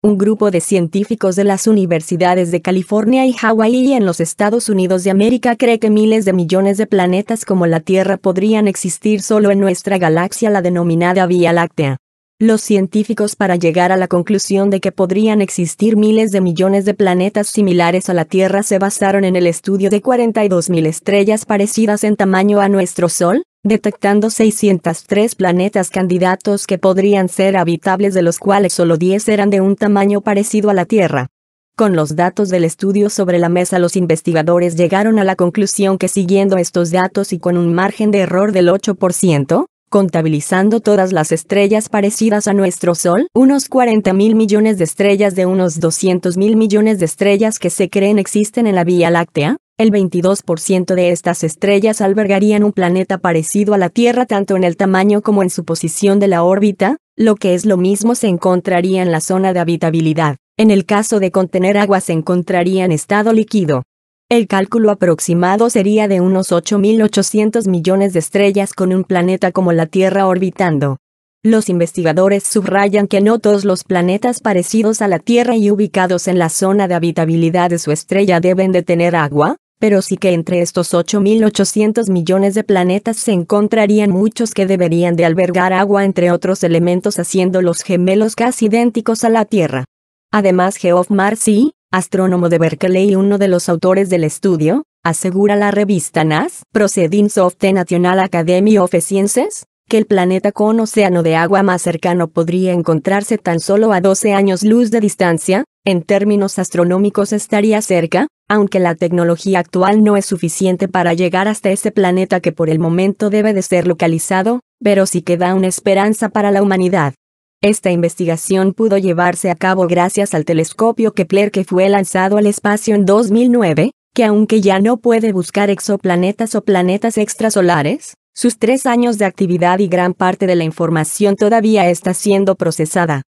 un grupo de científicos de las universidades de California y Hawái en los Estados Unidos de América cree que miles de millones de planetas como la Tierra podrían existir solo en nuestra galaxia, la denominada Vía Láctea. Los científicos para llegar a la conclusión de que podrían existir miles de millones de planetas similares a la Tierra se basaron en el estudio de 42.000 estrellas parecidas en tamaño a nuestro Sol, detectando 603 planetas candidatos que podrían ser habitables de los cuales solo 10 eran de un tamaño parecido a la Tierra. Con los datos del estudio sobre la mesa los investigadores llegaron a la conclusión que siguiendo estos datos y con un margen de error del 8%, contabilizando todas las estrellas parecidas a nuestro Sol, unos 40 mil millones de estrellas de unos 200 mil millones de estrellas que se creen existen en la Vía Láctea, el 22% de estas estrellas albergarían un planeta parecido a la Tierra tanto en el tamaño como en su posición de la órbita, lo que es lo mismo se encontraría en la zona de habitabilidad. En el caso de contener agua se encontraría en estado líquido. El cálculo aproximado sería de unos 8.800 millones de estrellas con un planeta como la Tierra orbitando. Los investigadores subrayan que no todos los planetas parecidos a la Tierra y ubicados en la zona de habitabilidad de su estrella deben de tener agua, pero sí que entre estos 8.800 millones de planetas se encontrarían muchos que deberían de albergar agua entre otros elementos haciendo los gemelos casi idénticos a la Tierra. Además Geoff Marcy, astrónomo de Berkeley y uno de los autores del estudio, asegura la revista NAS, Proceedings of the National Academy of Sciences, que el planeta con océano de agua más cercano podría encontrarse tan solo a 12 años luz de distancia, en términos astronómicos estaría cerca, aunque la tecnología actual no es suficiente para llegar hasta ese planeta que por el momento debe de ser localizado, pero sí que da una esperanza para la humanidad. Esta investigación pudo llevarse a cabo gracias al telescopio Kepler que fue lanzado al espacio en 2009, que aunque ya no puede buscar exoplanetas o planetas extrasolares, sus tres años de actividad y gran parte de la información todavía está siendo procesada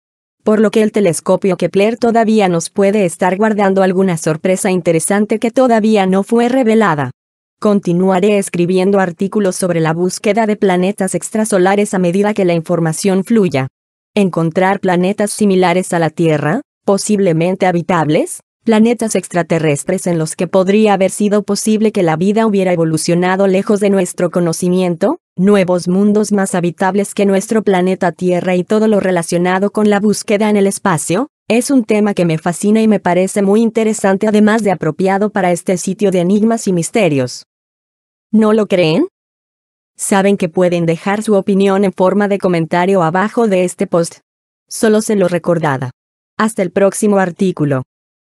por lo que el telescopio Kepler todavía nos puede estar guardando alguna sorpresa interesante que todavía no fue revelada. Continuaré escribiendo artículos sobre la búsqueda de planetas extrasolares a medida que la información fluya. Encontrar planetas similares a la Tierra, posiblemente habitables, planetas extraterrestres en los que podría haber sido posible que la vida hubiera evolucionado lejos de nuestro conocimiento, nuevos mundos más habitables que nuestro planeta Tierra y todo lo relacionado con la búsqueda en el espacio, es un tema que me fascina y me parece muy interesante además de apropiado para este sitio de enigmas y misterios. ¿No lo creen? Saben que pueden dejar su opinión en forma de comentario abajo de este post. Solo se lo recordada. Hasta el próximo artículo.